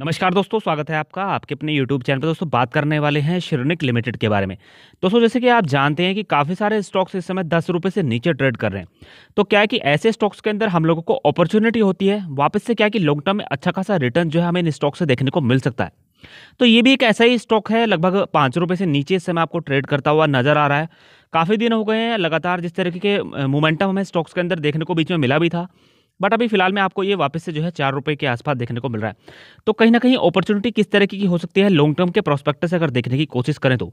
नमस्कार दोस्तों स्वागत है आपका आपके अपने यूट्यूब चैनल पर दोस्तों बात करने वाले हैं श्रोनिक लिमिटेड के बारे में दोस्तों जैसे कि आप जानते हैं कि काफ़ी सारे स्टॉक्स इस समय दस रुपये से नीचे ट्रेड कर रहे हैं तो क्या है कि ऐसे स्टॉक्स के अंदर हम लोगों को अपॉर्चुनिटी होती है वापस से क्या है कि लॉन्ग टर्म में अच्छा खासा रिटर्न जो है हमें इन स्टॉक से देखने को मिल सकता है तो ये भी एक ऐसा ही स्टॉक है लगभग पाँच रुपये से नीचे इस समय आपको ट्रेड करता हुआ नजर आ रहा है काफ़ी दिन हो गए हैं लगातार जिस तरीके के मोमेंटम हमें स्टॉक्स के अंदर देखने को बीच में मिला भी था बट अभी फिलहाल में आपको ये वापस से जो है चार रुपये के आसपास देखने को मिल रहा है तो कहीं ना कहीं अपॉर्चुनिटी किस तरीके की हो सकती है लॉन्ग टर्म के प्रोस्पेक्ट से अगर देखने की कोशिश करें तो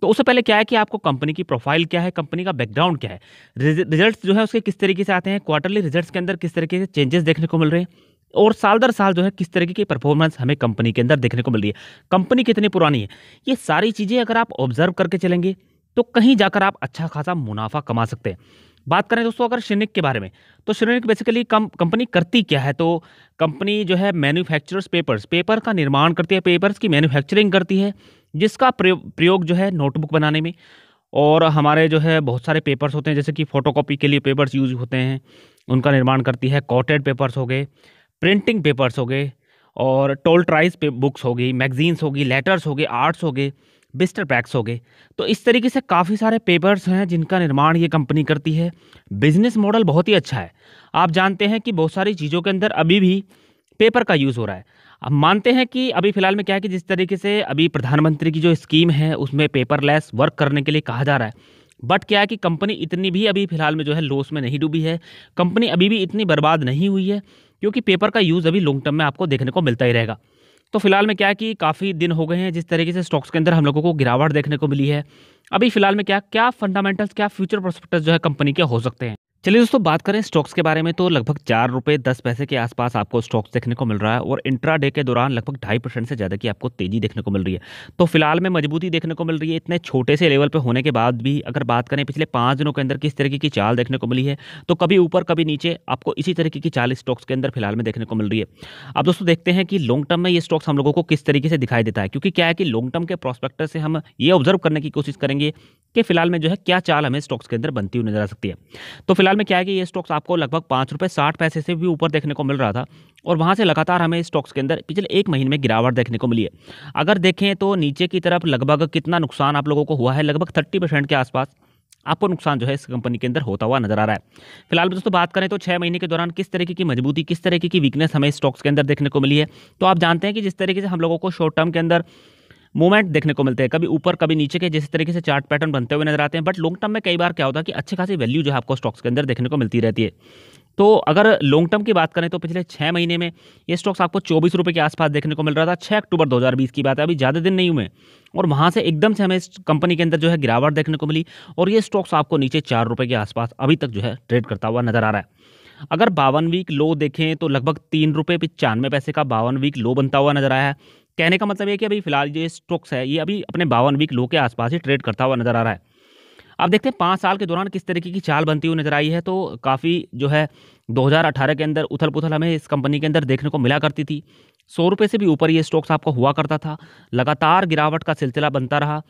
तो उससे पहले क्या है कि आपको कंपनी की प्रोफाइल क्या है कंपनी का बैकग्राउंड क्या है रिजल्ट्स जो है उसके किस तरीके से आते हैं क्वार्टरली रिजल्ट्स के अंदर किस तरीके से चेंजेस देखने को मिल रहे हैं और साल दर साल जो है किस तरीके की परफॉर्मेंस हमें कंपनी के अंदर देखने को मिल रही है कंपनी कितनी पुरानी है ये सारी चीज़ें अगर आप ऑब्जर्व करके चलेंगे तो कहीं जाकर आप अच्छा खासा मुनाफा कमा सकते हैं बात करें दोस्तों अगर श्रीनिक के बारे में तो श्रीनिक बेसिकली कम कंपनी करती क्या है तो कंपनी जो है मैन्युफैक्चरर्स पेपर्स पेपर का निर्माण करती है पेपर्स की मैन्युफैक्चरिंग करती है जिसका प्रयोग जो है नोटबुक बनाने में और हमारे जो है बहुत सारे पेपर्स होते हैं जैसे कि फ़ोटोकॉपी के लिए पेपर्स यूज होते हैं उनका निर्माण करती है कॉटेड पेपर्स हो गए प्रिंटिंग पेपर्स हो गए और टोल ट्राइज बुक्स होगी मैगजीन्स होगी लेटर्स हो गए आर्ट्स हो गए बिस्टर पैक्स हो गए तो इस तरीके से काफ़ी सारे पेपर्स हैं जिनका निर्माण ये कंपनी करती है बिजनेस मॉडल बहुत ही अच्छा है आप जानते हैं कि बहुत सारी चीज़ों के अंदर अभी भी पेपर का यूज़ हो रहा है अब मानते हैं कि अभी फ़िलहाल में क्या है कि जिस तरीके से अभी प्रधानमंत्री की जो स्कीम है उसमें पेपरलेस वर्क करने के लिए कहा जा रहा है बट क्या है कि कंपनी इतनी भी अभी फ़िलहाल में जो है लॉस में नहीं डूबी है कंपनी अभी भी इतनी बर्बाद नहीं हुई है क्योंकि पेपर का यूज़ अभी लॉन्ग टर्म में आपको देखने को मिलता ही रहेगा तो फिलहाल में क्या है कि काफ़ी दिन हो गए हैं जिस तरीके से स्टॉक्स के अंदर हम लोगों को गिरावट देखने को मिली है अभी फिलहाल में क्या क्या फंडामेंटल्स क्या फ्यूचर प्रोस्पेक्टस जो है कंपनी के हो सकते हैं चलिए दोस्तों बात करें स्टॉक्स के बारे में तो लगभग चार रुपये दस पैसे के आसपास आपको स्टॉक्स देखने को मिल रहा है और इंट्रा डे के दौरान लगभग ढाई परसेंट से ज़्यादा की आपको तेज़ी देखने को मिल रही है तो फिलहाल में मजबूती देखने को मिल रही है इतने छोटे से लेवल पर होने के बाद भी अगर बात करें पिछले पाँच दिनों के अंदर किस तरीके की चाल देखने को मिली है तो कभी ऊपर कभी नीचे आपको इसी तरीके की चाल स्टॉक्स के अंदर फिलहाल में देखने को मिल रही है अब दोस्तों देखते हैं कि लॉन्ग टर्म में ये स्टॉक्स हम लोगों को किस तरीके से दिखाई देता है क्योंकि क्या है कि लॉन्ग टर्म के प्रोस्पेक्टर से हम ये ऑब्जर्व करने की कोशिश करेंगे कि फिलहाल में जो है क्या चाल हमें स्टॉक्स के अंदर बनती हुई नजर आ सकती है तो फिलहाल फिलहाल में क्या है कि ये स्टॉक्स आपको लगभग पाँच रुपये साठ पैसे से भी ऊपर देखने को मिल रहा था और वहाँ से लगातार हमें स्टॉक्स के अंदर पिछले एक महीने में गिरावट देखने को मिली है अगर देखें तो नीचे की तरफ लगभग कितना नुकसान आप लोगों को हुआ है लगभग थर्टी के आसपास आपको नुकसान जो है इस कंपनी के अंदर होता हुआ नजर आ रहा है फिलहाल दोस्तों बात करें तो छः महीने के दौरान किस तरीके की मजबूती किस तरीके की वीकनेस हमें स्टॉक्स के अंदर देखने को मिली है तो आप जानते हैं कि जिस तरीके से हम लोगों को शॉर्ट टर्म के अंदर मूवमेंट देखने को मिलते हैं कभी ऊपर कभी नीचे के जिस तरीके से चार्ट पैटर्न बनते हुए नजर आते हैं बट लॉन्ग टर्म में कई बार क्या होता है कि अच्छी खासी वैल्यू जो है आपको स्टॉक्स के अंदर देखने को मिलती रहती है तो अगर लॉन्ग टर्म की बात करें तो पिछले छः महीने में ये स्टॉक्स आपको चौबीस रुपये के आसपास देखने को मिल रहा था छः अक्टूबर 2020 की बात है अभी ज़्यादा दिन नहीं हुए और वहाँ से एकदम से हमें इस कंपनी के अंदर जो है गिरावट देखने को मिली और ये स्टॉक्स आपको नीचे चार रुपये के आसपास अभी तक जो है ट्रेड करता हुआ नजर आ रहा है अगर बावन वीक लो देखें तो लगभग तीन रुपये पचानवे पैसे का बावन वीक लो बनता हुआ नजर आया है कहने का मतलब ये कि अभी फिलहाल ये स्टॉक्स है ये अभी अपने बावन वीक लो के आसपास ही ट्रेड करता हुआ नजर आ रहा है अब देखते हैं पाँच साल के दौरान किस तरीके की चाल बनती हुई नजर आई है तो काफ़ी जो है 2018 के अंदर उथल पुथल हमें इस कंपनी के अंदर देखने को मिला करती थी सौ रुपये से भी ऊपर ये स्टॉक्स आपको हुआ करता था लगातार गिरावट का सिलसिला बनता रहा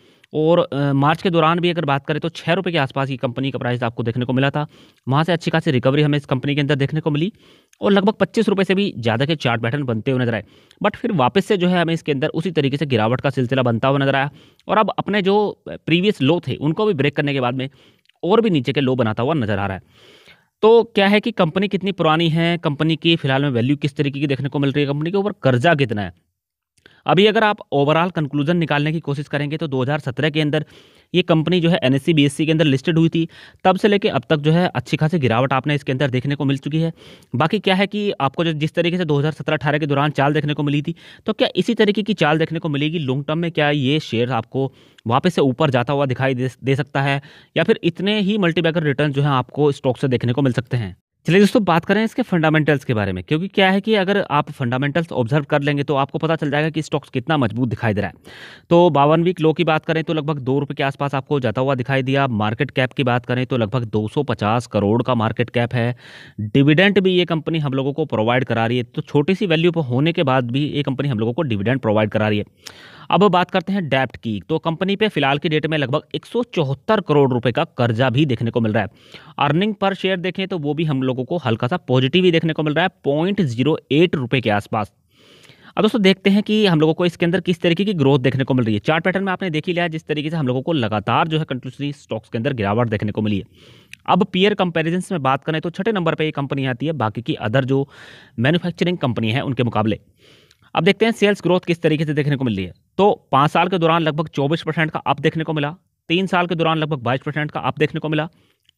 और मार्च के दौरान भी अगर बात करें तो छः रुपये के आसपास की कंपनी का प्राइस आपको देखने को मिला था वहाँ से अच्छी खासी रिकवरी हमें इस कंपनी के अंदर देखने को मिली और लगभग पच्चीस रुपये से भी ज़्यादा के चार्ट पैटर्न बनते हुए नजर आए बट फिर वापस से जो है हमें इसके अंदर उसी तरीके से गिरावट का सिलसिला बनता हुआ नजर आया और अब अपने जो प्रीवियस लो थे उनको भी ब्रेक करने के बाद में और भी नीचे के लो बनाता हुआ नजर आ रहा है तो क्या है कि कंपनी कितनी पुरानी है कंपनी की फिलहाल में वैल्यू किस तरीके की देखने को मिल रही है कंपनी के ऊपर कर्जा कितना है अभी अगर आप ओवरऑल कंक्लूजन निकालने की कोशिश करेंगे तो 2017 के अंदर ये कंपनी जो है एन एस के अंदर लिस्टेड हुई थी तब से लेके अब तक जो है अच्छी खासी गिरावट आपने इसके अंदर देखने को मिल चुकी है बाकी क्या है कि आपको जो जिस तरीके से 2017-18 के दौरान चाल देखने को मिली थी तो क्या इसी तरीके की चाल देखने को मिलेगी लॉन्ग टर्म में क्या ये शेयर आपको वापस से ऊपर जाता हुआ दिखाई दे, दे सकता है या फिर इतने ही मल्टीबैगर रिटर्न जो है आपको स्टॉक से देखने को मिल सकते हैं चलिए दोस्तों बात करें इसके फंडामेंटल्स के बारे में क्योंकि क्या है कि अगर आप फंडामेंटल्स ऑब्जर्व कर लेंगे तो आपको पता चल जाएगा कि स्टॉक्स कितना मजबूत दिखाई दे रहा है तो बावन वीक लो की बात करें तो लगभग दो रुपये के आसपास आपको जाता हुआ दिखाई दिया मार्केट कैप की बात करें तो लगभग दो करोड़ का मार्केट कैप है डिविडेंट भी ये कंपनी हम लोगों को प्रोवाइड करा रही है तो छोटी सी वैल्यू पर होने के बाद भी ये कंपनी हम लोगों को डिविडेंट प्रोवाइड करा रही है अब बात करते हैं डेप्ट की तो कंपनी पे फिलहाल की डेट में लगभग एक करोड़ रुपए का कर्जा भी देखने को मिल रहा है अर्निंग पर शेयर देखें तो वो भी हम लोगों को हल्का सा पॉजिटिव ही देखने को मिल रहा है पॉइंट जीरो एट रुपये के आसपास अब दोस्तों देखते हैं कि हम लोगों को इसके अंदर किस तरीके की ग्रोथ देखने को मिल रही है चार्ट पैटर्न में आपने देख ही लिया जिस तरीके से हम लोगों को लगातार जो है कंटिन्यूसली स्टॉक्स के अंदर गिरावट देखने को मिली है अब पीयर कंपेरिजन में बात करें तो छठे नंबर पर ये कंपनी आती है बाकी की अदर जो मैन्युफैक्चरिंग कंपनी है उनके मुकाबले अब देखते हैं सेल्स ग्रोथ किस तरीके से देखने को मिल रही है तो पाँच साल के दौरान लगभग चौबीस परसेंट का अप देखने को मिला तीन साल के दौरान लगभग बाईस परसेंट का अप देखने को मिला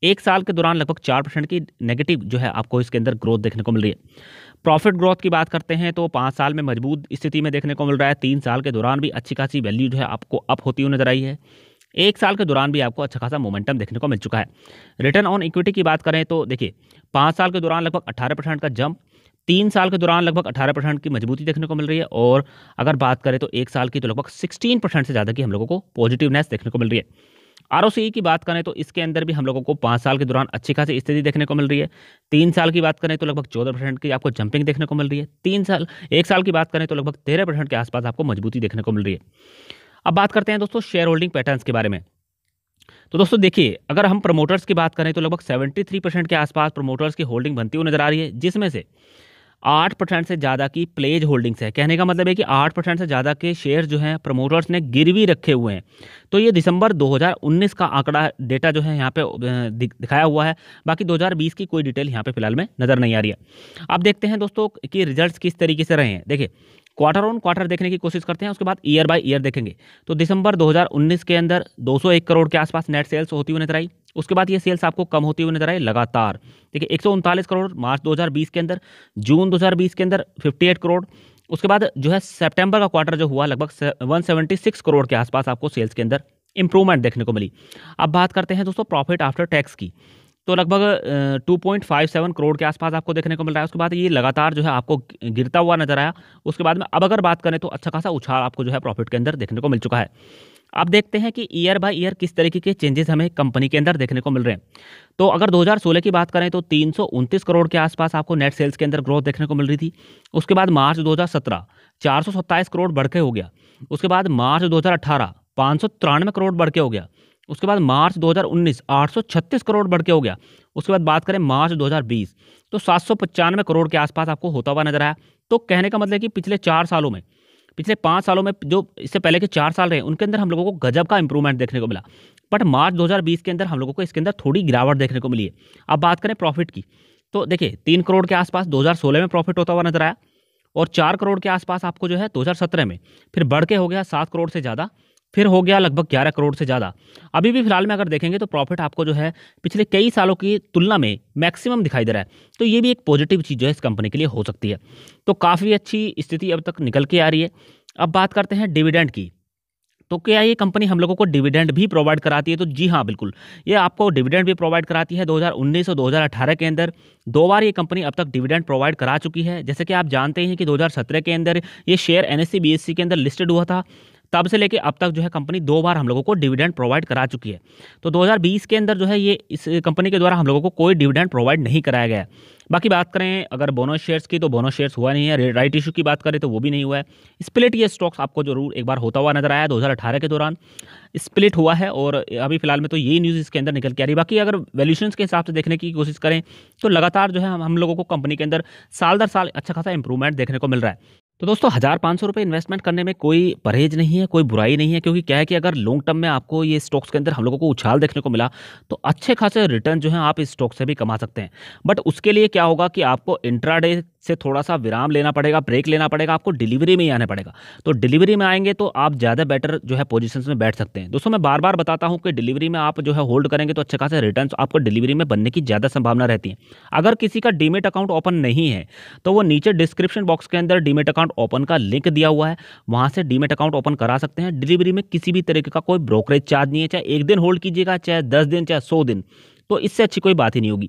एक साल के दौरान लगभग चार परसेंट की नेगेटिव जो है आपको इसके अंदर ग्रोथ देखने को मिल रही है प्रॉफिट ग्रोथ की बात करते हैं तो पाँच साल में मजबूत स्थिति में देखने को मिल रहा है तीन साल के दौरान भी अच्छी खासी वैल्यू जो है आपको अप होती हुई नजर आई है एक साल के दौरान भी आपको अच्छा खासा मोमेंटम देखने को मिल चुका है रिटर्न ऑन इक्विटी की बात करें तो देखिए पाँच साल के दौरान लगभग अट्ठारह परसेंट का जंप तीन साल के दौरान लगभग 18 परसेंट की मजबूती देखने को मिल रही है और अगर बात करें तो एक साल की तो लगभग 16 परसेंट से ज़्यादा की हम लोगों को पॉजिटिवनेस देखने को मिल रही है आर की बात करें तो इसके अंदर भी हम लोगों को पाँच साल के दौरान अच्छी खासी स्थिति देखने को मिल रही है तीन साल की बात करें तो लगभग चौदह परसेंट की आपको जंपिंग देखने को मिल रही है तीन साल एक साल की बात करें तो लगभग तेरह परसेंट के आसपास आपको मजबूती देखने को मिल रही है अब बात करते हैं दोस्तों शेयर होल्डिंग पैटर्न्स के बारे में तो दोस्तों देखिए अगर हम प्रमोटर्स की बात करें तो लगभग सेवेंटी परसेंट के आसपास प्रमोटर्स की होल्डिंग बनती हुई नजर आ रही है जिसमें से आठ परसेंट से ज़्यादा की प्लेज होल्डिंग्स है कहने का मतलब है कि आठ परसेंट से ज़्यादा के शेयर जो हैं प्रमोटर्स ने गिरवी रखे हुए हैं तो ये दिसंबर 2019 का आंकड़ा डेटा जो है यहाँ पे दिखाया हुआ है बाकी 2020 की कोई डिटेल यहाँ पे फिलहाल में नज़र नहीं आ रही है अब देखते हैं दोस्तों कि रिजल्ट किस तरीके से रहे हैं देखिए क्वार्टर ऑन क्वार्टर देखने की कोशिश करते हैं उसके बाद ईयर बाय ईयर देखेंगे तो दिसंबर 2019 के अंदर 201 करोड़ के आसपास नेट सेल्स होती हुई नजर आई उसके बाद ये सेल्स आपको कम होती हुई नजर आए लगातार ठीक है एक करोड़ मार्च 2020 के अंदर जून 2020 के अंदर 58 करोड़ उसके बाद जो है सितंबर का क्वार्टर जो हुआ लगभग 176 करोड़ के आसपास आपको सेल्स के अंदर इंप्रूवमेंट देखने को मिली अब बात करते हैं दोस्तों प्रॉफिट आफ्टर टैक्स की तो लगभग 2.57 करोड़ के आसपास आपको देखने को मिल रहा है उसके बाद ये लगातार जो है आपको गिरता हुआ नजर आया उसके बाद में अब अगर बात करें तो अच्छा खासा उछाल आपको जो है प्रॉफिट के अंदर देखने को मिल चुका है अब देखते हैं कि ईयर बाय ईयर किस तरीके के चेंजेस हमें कंपनी के अंदर देखने को मिल रहे हैं तो अगर 2016 की बात करें तो तीन करोड़ के आसपास आपको नेट सेल्स के अंदर ग्रोथ देखने को मिल रही थी उसके बाद मार्च दो हज़ार करोड़ बढ़ के हो गया उसके बाद मार्च दो पाँच करोड़ बढ़ के हो गया उसके बाद मार्च 2019 836 करोड़ बढ़ के हो गया उसके बाद बात करें मार्च 2020 तो सात करोड़ के आसपास आपको होता हुआ नजर आया तो कहने का मतलब कि पिछले चार सालों में पिछले पाँच सालों में जो इससे पहले के चार साल रहे उनके अंदर हम लोगों को गजब का इंप्रूवमेंट देखने को मिला बट मार्च 2020 के अंदर हम लोगों को इसके अंदर थोड़ी गिरावट देखने को मिली है अब बात करें प्रॉफिट की तो देखिए तीन करोड़ के आसपास 2016 में प्रॉफिट होता हुआ नजर आया और चार करोड़ के आसपास आपको जो है 2017 में फिर बढ़ के हो गया सात करोड़ से ज़्यादा फिर हो गया लगभग ग्यारह करोड़ से ज़्यादा अभी भी फिलहाल में अगर देखेंगे तो प्रॉफिट आपको जो है पिछले कई सालों की तुलना में मैक्सिमम दिखाई दे रहा है तो ये भी एक पॉजिटिव चीज़ जो है इस कंपनी के लिए हो सकती है तो काफ़ी अच्छी स्थिति अब तक निकल के आ रही है अब बात करते हैं डिविडेंड की तो क्या ये कंपनी हम लोगों को डिविडेंड भी प्रोवाइड कराती है तो जी हाँ बिल्कुल ये आपको डिविडेंड भी प्रोवाइड कराती है 2019 और 2018 के अंदर दो बार ये कंपनी अब तक डिविडेंड प्रोवाइड करा चुकी है जैसे कि आप जानते हैं कि 2017 के अंदर ये शेयर एन एस के अंदर लिस्टेड हुआ था तब से लेके अब तक जो है कंपनी दो बार हम लोगों को डिविडेंड प्रोवाइड करा चुकी है तो 2020 के अंदर जो है ये इस कंपनी के द्वारा हम लोगों को कोई डिविडेंड प्रोवाइड नहीं कराया गया बाकी बात करें अगर बोनस शेयर्स की तो बोनस शेयर्स हुआ नहीं है राइट इशू की बात करें तो वो भी नहीं हुआ है स्प्लिट ये स्टॉक्स आपको जरूर एक बार होता हुआ नजर आया दो के दौरान स्प्लिट हुआ है और अभी फिलहाल में तो यही न्यूज़ इसके अंदर निकल के आ रही बाकी अगर वैल्यूशन के हिसाब से देखने की कोशिश करें तो लगातार जो है हम लोगों को कंपनी के अंदर साल दर साल अच्छा खासा इंप्रूवमेंट देखने को मिल रहा है तो दोस्तों हज़ार पाँच सौ रुपये इन्वेस्टमेंट करने में कोई परहेज नहीं है कोई बुराई नहीं है क्योंकि क्या है कि अगर लॉन्ग टर्म में आपको ये स्टॉक्स के अंदर हम लोगों को उछाल देखने को मिला तो अच्छे खासे रिटर्न जो है आप इस स्टॉक से भी कमा सकते हैं बट उसके लिए क्या होगा कि आपको इंट्राडे से थोड़ा सा विराम लेना पड़ेगा ब्रेक लेना पड़ेगा आपको डिलीवरी में ही आना पड़ेगा तो डिलीवरी में आएंगे तो आप ज़्यादा बेटर जो है पोजिशन में बैठ सकते हैं दोस्तों मैं बार बार बताता हूँ कि डिलीवरी में आप जो है होल्ड करेंगे तो अच्छे खासे रिटर्न आपको डिलीवरी में बनने की ज़्यादा संभावना रहती है अगर किसी का डीमेट अकाउंट ओपन नहीं है तो वो नीचे डिस्क्रिप्शन बॉक्स के अंदर डीमेट अकाउंट ओपन का लिंक दिया हुआ है वहाँ से डीमेट अकाउंट ओपन करा सकते हैं डिलीवरी में किसी भी तरीके का कोई ब्रोकरेज चार्ज नहीं है चाहे एक दिन होल्ड कीजिएगा चाहे दस दिन चाहे सौ दिन तो इससे अच्छी कोई बात ही नहीं होगी